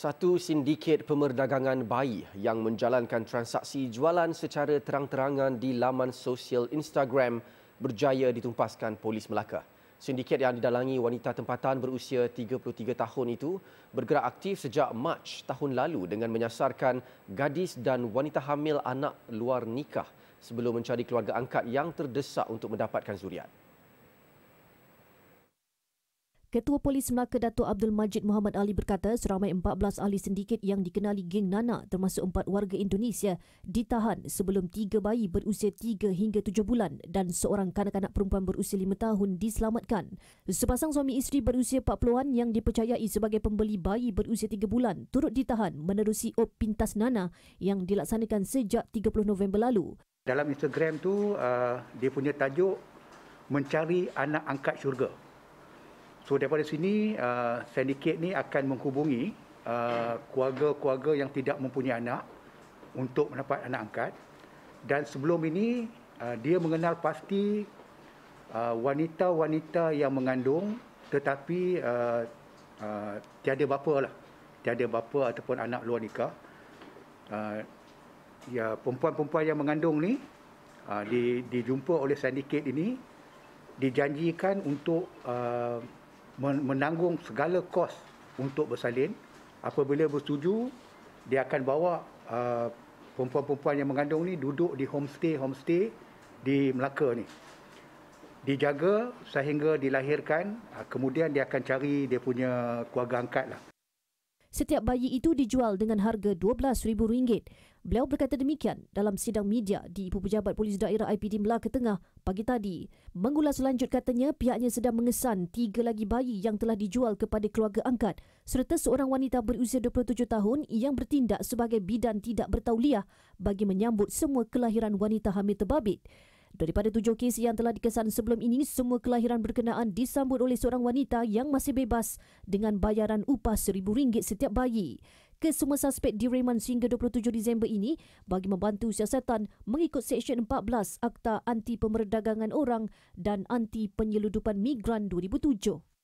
Satu sindiket pemerdagangan bayi yang menjalankan transaksi jualan secara terang-terangan di laman sosial Instagram berjaya ditumpaskan polis Melaka. Sindiket yang didalangi wanita tempatan berusia 33 tahun itu bergerak aktif sejak Mac tahun lalu dengan menyasarkan gadis dan wanita hamil anak luar nikah sebelum mencari keluarga angkat yang terdesak untuk mendapatkan zuriat. Ketua Polis Melaka Dato' Abdul Majid Muhammad Ali berkata seramai 14 ahli sindiket yang dikenali geng Nana termasuk empat warga Indonesia ditahan sebelum tiga bayi berusia 3 hingga 7 bulan dan seorang kanak-kanak perempuan berusia 5 tahun diselamatkan. Sepasang suami isteri berusia 40-an yang dipercayai sebagai pembeli bayi berusia 3 bulan turut ditahan menerusi op pintas Nana yang dilaksanakan sejak 30 November lalu. Dalam Instagram tu uh, dia punya tajuk mencari anak angkat syurga. So daripada sini uh, sindiket ni akan menghubungi uh, keluarga-keluarga yang tidak mempunyai anak untuk mendapat anak angkat. Dan sebelum ini uh, dia mengenal pasti uh, wanita-wanita yang mengandung tetapi uh, uh, tiada bapa lah. Tiada bapa ataupun anak luar nikah. Uh, ya perempuan-perempuan yang mengandung ni uh, di dijumpa oleh sindiket ini dijanjikan untuk uh, menanggung segala kos untuk bersalin. Apabila bersetuju, dia akan bawa uh, perempuan-perempuan yang mengandung ni duduk di homestay-homestay di Melaka ni. Dijaga sehingga dilahirkan, uh, kemudian dia akan cari dia punya keluarga angkat lah setiap bayi itu dijual dengan harga RM12,000. Beliau berkata demikian dalam sidang media di Ibu Pejabat Polis Daerah IPD Melaka Tengah pagi tadi. Mengulas lanjut katanya pihaknya sedang mengesan tiga lagi bayi yang telah dijual kepada keluarga angkat serta seorang wanita berusia 27 tahun yang bertindak sebagai bidan tidak bertauliah bagi menyambut semua kelahiran wanita hamil terbabit. Daripada tujuh kes yang telah dikesan sebelum ini, semua kelahiran berkenaan disambut oleh seorang wanita yang masih bebas dengan bayaran upah rm ringgit setiap bayi. Kesemua suspek direman sehingga 27 Disember ini bagi membantu siasatan mengikut Seksyen 14 Akta Anti Pemerdagangan Orang dan Anti Penyeludupan Migran 2007.